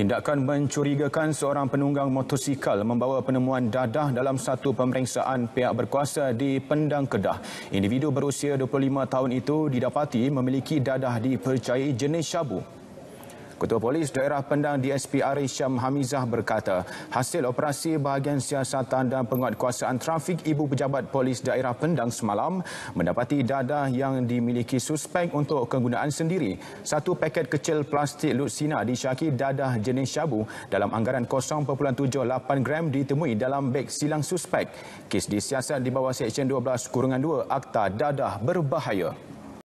tindakan mencurigakan seorang penunggang motosikal membawa penemuan dadah dalam satu pemeriksaan pihak berkuasa di Pendang Kedah. Individu berusia 25 tahun itu didapati memiliki dadah dipercayai jenis syabu. Ketua Polis Daerah Pendang DSP Arisham Hamizah berkata, hasil operasi bahagian siasatan dan penguatkuasaan trafik Ibu Pejabat Polis Daerah Pendang semalam mendapati dadah yang dimiliki suspek untuk kegunaan sendiri. Satu paket kecil plastik Lutsina disyaki dadah jenis syabu dalam anggaran 0.78 gram ditemui dalam beg silang suspek. Kes disiasat di bawah Seksyen 12 kurungan 2 Akta Dadah Berbahaya.